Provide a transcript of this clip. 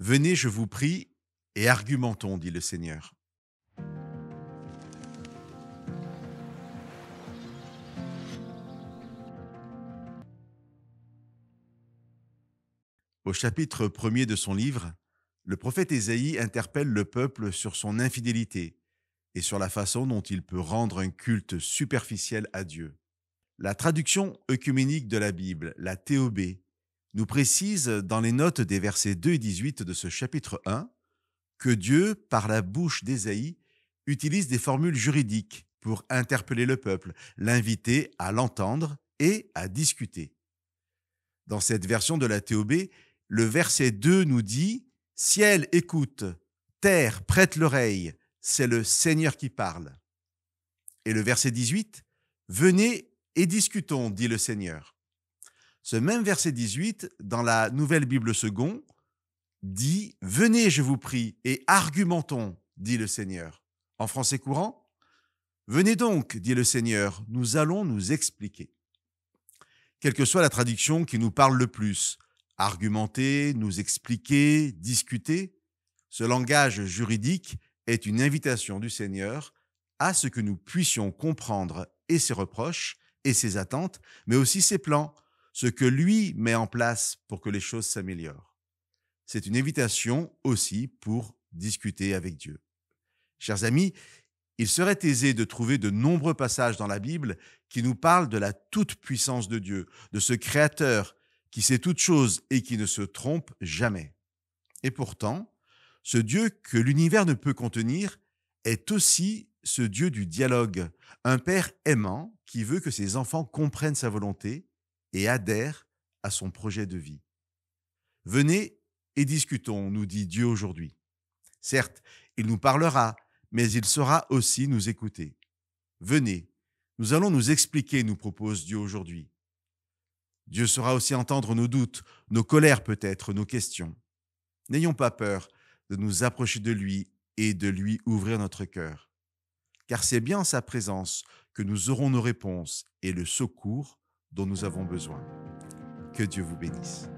Venez, je vous prie, et argumentons, dit le Seigneur. Au chapitre premier de son livre, le prophète Ésaïe interpelle le peuple sur son infidélité et sur la façon dont il peut rendre un culte superficiel à Dieu. La traduction œcuménique de la Bible, la Théobée, nous précise dans les notes des versets 2 et 18 de ce chapitre 1 que Dieu, par la bouche d'Ésaïe, utilise des formules juridiques pour interpeller le peuple, l'inviter à l'entendre et à discuter. Dans cette version de la TOB, le verset 2 nous dit Ciel, écoute, terre, prête l'oreille, c'est le Seigneur qui parle. Et le verset 18 Venez et discutons, dit le Seigneur. Ce même verset 18, dans la Nouvelle Bible Second, dit Venez, je vous prie, et argumentons, dit le Seigneur. En français courant, Venez donc, dit le Seigneur, nous allons nous expliquer. Quelle que soit la traduction qui nous parle le plus, argumenter, nous expliquer, discuter, ce langage juridique est une invitation du Seigneur à ce que nous puissions comprendre et ses reproches et ses attentes, mais aussi ses plans, ce que lui met en place pour que les choses s'améliorent. C'est une invitation aussi pour discuter avec Dieu. Chers amis, il serait aisé de trouver de nombreux passages dans la Bible qui nous parlent de la toute-puissance de Dieu, de ce Créateur qui sait toutes choses et qui ne se trompe jamais. Et pourtant, ce Dieu que l'univers ne peut contenir est aussi ce Dieu du dialogue, un Père aimant qui veut que ses enfants comprennent sa volonté et adhère à son projet de vie. Venez et discutons, nous dit Dieu aujourd'hui. Certes, il nous parlera, mais il saura aussi nous écouter. Venez, nous allons nous expliquer, nous propose Dieu aujourd'hui. Dieu saura aussi entendre nos doutes, nos colères peut-être, nos questions. N'ayons pas peur de nous approcher de lui et de lui ouvrir notre cœur. Car c'est bien en sa présence que nous aurons nos réponses et le secours dont nous avons besoin. Que Dieu vous bénisse.